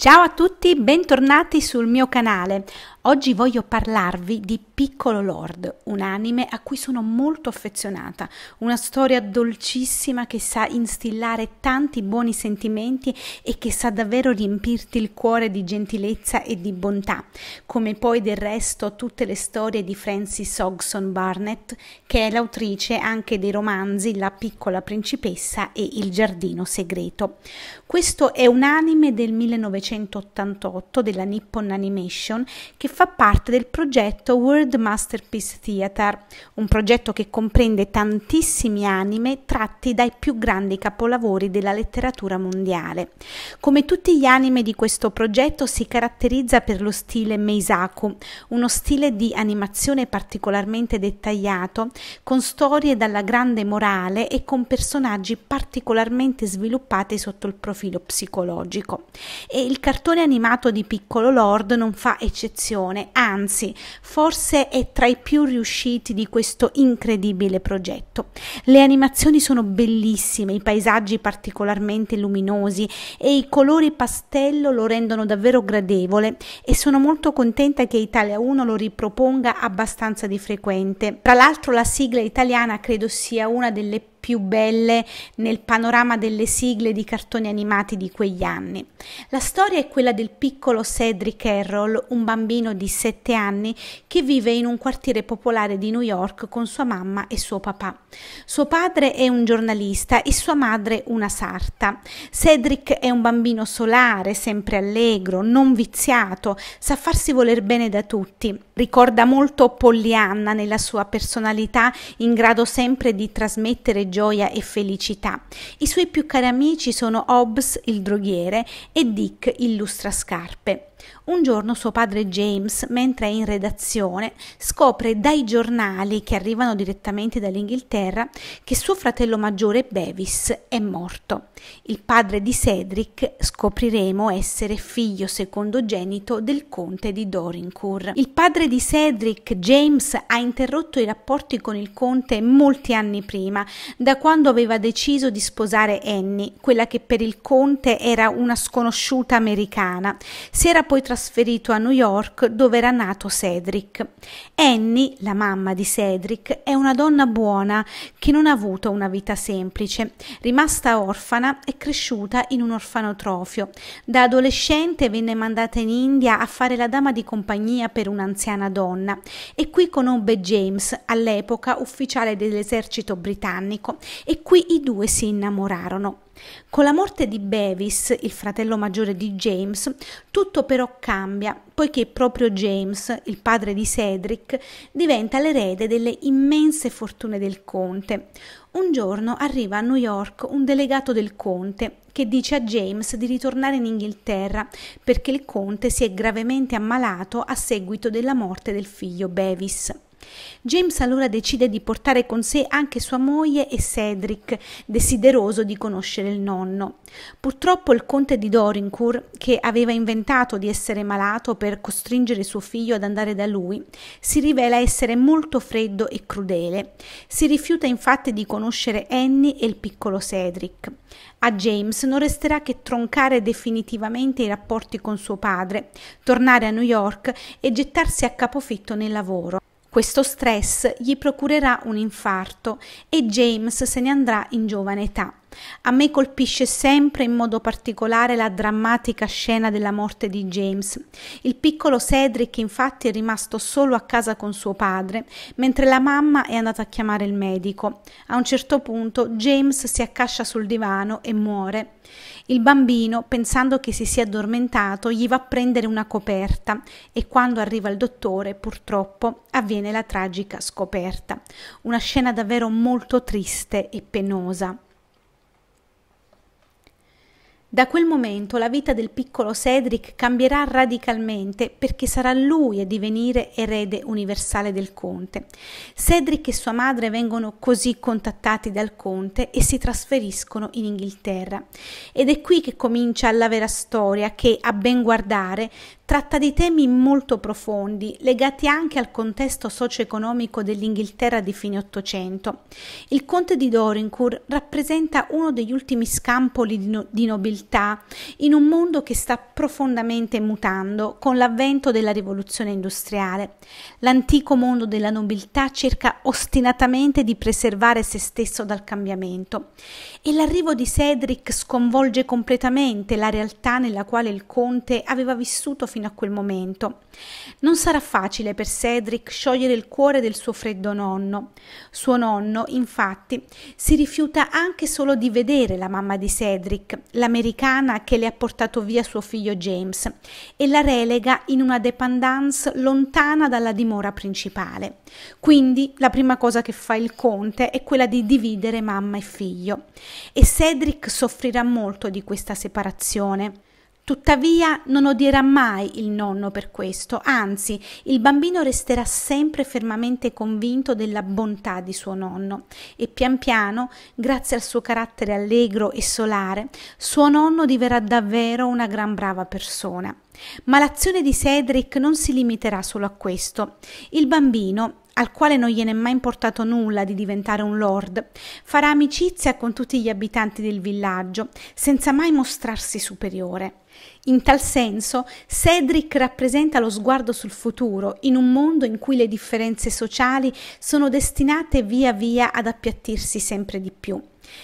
Ciao a tutti, bentornati sul mio canale. Oggi voglio parlarvi di Piccolo Lord, un anime a cui sono molto affezionata, una storia dolcissima che sa instillare tanti buoni sentimenti e che sa davvero riempirti il cuore di gentilezza e di bontà, come poi del resto tutte le storie di Frances Hogson Barnett, che è l'autrice anche dei romanzi La piccola principessa e Il giardino segreto. Questo è un anime del 1900 1988 della Nippon Animation che fa parte del progetto World Masterpiece Theater, un progetto che comprende tantissimi anime tratti dai più grandi capolavori della letteratura mondiale. Come tutti gli anime di questo progetto si caratterizza per lo stile Meisaku, uno stile di animazione particolarmente dettagliato, con storie dalla grande morale e con personaggi particolarmente sviluppati sotto il profilo psicologico. E il il cartone animato di Piccolo Lord non fa eccezione, anzi, forse è tra i più riusciti di questo incredibile progetto. Le animazioni sono bellissime, i paesaggi particolarmente luminosi e i colori pastello lo rendono davvero gradevole e sono molto contenta che Italia 1 lo riproponga abbastanza di frequente. Tra l'altro la sigla italiana credo sia una delle più più belle nel panorama delle sigle di cartoni animati di quegli anni. La storia è quella del piccolo Cedric Carroll, un bambino di 7 anni che vive in un quartiere popolare di New York con sua mamma e suo papà. Suo padre è un giornalista e sua madre una sarta. Cedric è un bambino solare, sempre allegro, non viziato, sa farsi voler bene da tutti. Ricorda molto Pollyanna nella sua personalità, in grado sempre di trasmettere gioia gioia e felicità. I suoi più cari amici sono Hobbs, il droghiere e Dick il lustrascarpe. Un giorno suo padre James, mentre è in redazione, scopre dai giornali che arrivano direttamente dall'Inghilterra che suo fratello maggiore Bevis è morto. Il padre di Cedric scopriremo essere figlio secondogenito del conte di Dorincourt. Il padre di Cedric, James, ha interrotto i rapporti con il conte molti anni prima, da quando aveva deciso di sposare Annie, quella che per il conte era una sconosciuta americana. Si era poi trasferito a New York dove era nato Cedric. Annie, la mamma di Cedric, è una donna buona che non ha avuto una vita semplice. Rimasta orfana, è cresciuta in un orfanotrofio. Da adolescente venne mandata in India a fare la dama di compagnia per un'anziana donna e qui conobbe James, all'epoca ufficiale dell'esercito britannico, e qui i due si innamorarono. Con la morte di Bevis, il fratello maggiore di James, tutto però cambia, poiché proprio James, il padre di Cedric, diventa l'erede delle immense fortune del conte. Un giorno arriva a New York un delegato del conte che dice a James di ritornare in Inghilterra perché il conte si è gravemente ammalato a seguito della morte del figlio Bevis. James allora decide di portare con sé anche sua moglie e Cedric, desideroso di conoscere il nonno. Purtroppo il conte di Dorincourt, che aveva inventato di essere malato per costringere suo figlio ad andare da lui, si rivela essere molto freddo e crudele. Si rifiuta infatti di conoscere Annie e il piccolo Cedric. A James non resterà che troncare definitivamente i rapporti con suo padre, tornare a New York e gettarsi a capofitto nel lavoro. Questo stress gli procurerà un infarto e James se ne andrà in giovane età. A me colpisce sempre in modo particolare la drammatica scena della morte di James. Il piccolo Cedric infatti è rimasto solo a casa con suo padre, mentre la mamma è andata a chiamare il medico. A un certo punto James si accascia sul divano e muore. Il bambino, pensando che si sia addormentato, gli va a prendere una coperta e quando arriva il dottore, purtroppo, avviene la tragica scoperta. Una scena davvero molto triste e penosa. Da quel momento la vita del piccolo Cedric cambierà radicalmente perché sarà lui a divenire erede universale del conte. Cedric e sua madre vengono così contattati dal conte e si trasferiscono in Inghilterra. Ed è qui che comincia la vera storia che, a ben guardare, tratta di temi molto profondi, legati anche al contesto socio-economico dell'Inghilterra di fine Ottocento. Il conte di Dorincourt rappresenta uno degli ultimi scampoli di, no- di nobiltà stabilità in un mondo che sta profondamente mutando con l'avvento della rivoluzione industriale. L'antico mondo della nobiltà cerca ostinatamente di preservare se stesso dal cambiamento e l'arrivo di Cedric sconvolge completamente la realtà nella quale il conte aveva vissuto fino a quel momento. Non sarà facile per Cedric sciogliere il cuore del suo freddo nonno. Suo nonno, infatti, si rifiuta anche solo di vedere la mamma di Cedric, la Mary americana che le ha portato via suo figlio James e la relega in una dependance lontana dalla dimora principale. Quindi la prima cosa che fa il conte è quella di dividere mamma e figlio e Cedric soffrirà molto di questa separazione. Tuttavia non odierà mai il nonno per questo, anzi il bambino resterà sempre fermamente convinto della bontà di suo nonno e pian piano, grazie al suo carattere allegro e solare, suo nonno diverrà davvero una gran brava persona. Ma l'azione di Cedric non si limiterà solo a questo. Il bambino, al quale non gliene è mai importato nulla di diventare un lord, farà amicizia con tutti gli abitanti del villaggio, senza mai mostrarsi superiore. In tal senso, Cedric rappresenta lo sguardo sul futuro, in un mondo in cui le differenze sociali sono destinate via via ad appiattirsi sempre di più.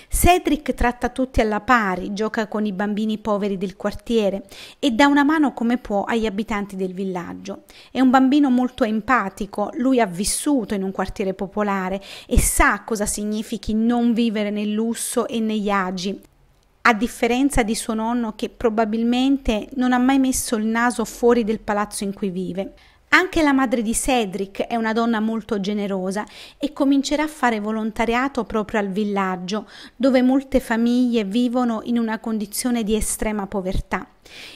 Cedric tratta tutti alla pari, gioca con i bambini poveri del quartiere e dà una mano come può agli abitanti del villaggio. È un bambino molto empatico, lui ha vissuto in un quartiere popolare e sa cosa significhi non vivere nel lusso e negli agi, a differenza di suo nonno che probabilmente non ha mai messo il naso fuori del palazzo in cui vive. Anche la madre di Cedric è una donna molto generosa e comincerà a fare volontariato proprio al villaggio, dove molte famiglie vivono in una condizione di estrema povertà.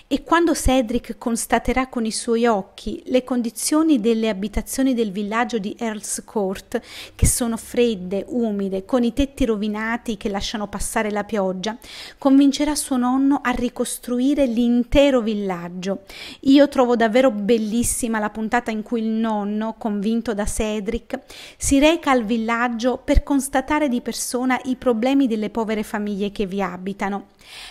E quando Cedric constaterà con i suoi occhi le condizioni delle abitazioni del villaggio di Earl's Court, che sono fredde, umide, con i tetti rovinati che lasciano passare la pioggia, convincerà suo nonno a ricostruire l'intero villaggio. Io trovo davvero bellissima la puntata in cui il nonno, convinto da Cedric, si reca al villaggio per constatare di persona i problemi delle povere famiglie che vi abitano.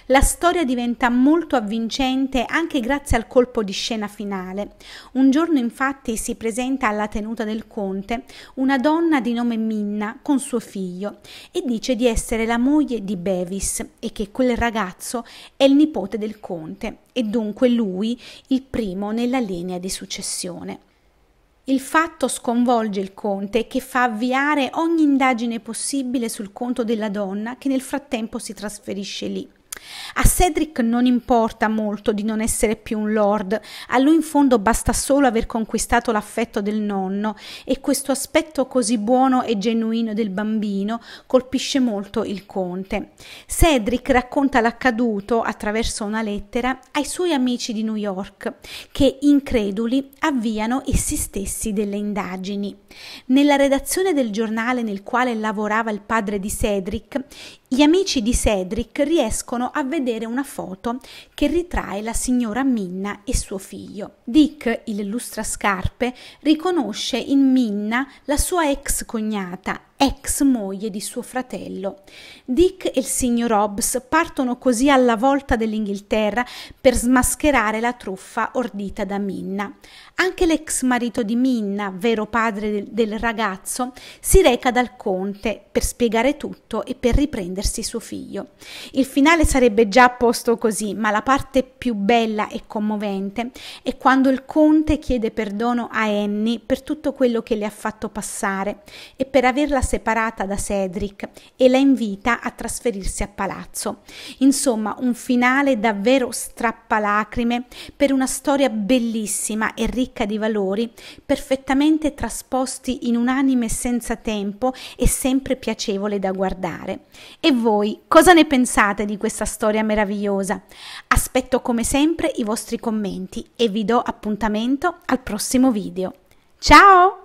La storia diventa molto avvincente vincente anche grazie al colpo di scena finale. Un giorno infatti si presenta alla tenuta del conte una donna di nome Minna con suo figlio e dice di essere la moglie di Bevis e che quel ragazzo è il nipote del conte e dunque lui il primo nella linea di successione. Il fatto sconvolge il conte che fa avviare ogni indagine possibile sul conto della donna che nel frattempo si trasferisce lì a Cedric non importa molto di non essere più un lord, a lui in fondo basta solo aver conquistato l'affetto del nonno e questo aspetto così buono e genuino del bambino colpisce molto il conte. Cedric racconta l'accaduto attraverso una lettera ai suoi amici di New York che increduli avviano essi stessi delle indagini. Nella redazione del giornale nel quale lavorava il padre di Cedric, gli amici di Cedric riescono a vedere una foto che ritrae la signora Minna e suo figlio. Dick, il lustrascarpe, riconosce in Minna la sua ex cognata ex moglie di suo fratello. Dick e il signor Hobbs partono così alla volta dell'Inghilterra per smascherare la truffa ordita da Minna. Anche l'ex marito di Minna, vero padre del, del ragazzo, si reca dal conte per spiegare tutto e per riprendersi suo figlio. Il finale sarebbe già a posto così, ma la parte più bella e commovente è quando il conte chiede perdono a Annie per tutto quello che le ha fatto passare e per averla separata da Cedric e la invita a trasferirsi a palazzo. Insomma, un finale davvero strappalacrime per una storia bellissima e ricca di valori, perfettamente trasposti in un anime senza tempo e sempre piacevole da guardare. E voi, cosa ne pensate di questa storia meravigliosa? Aspetto come sempre i vostri commenti e vi do appuntamento al prossimo video. Ciao!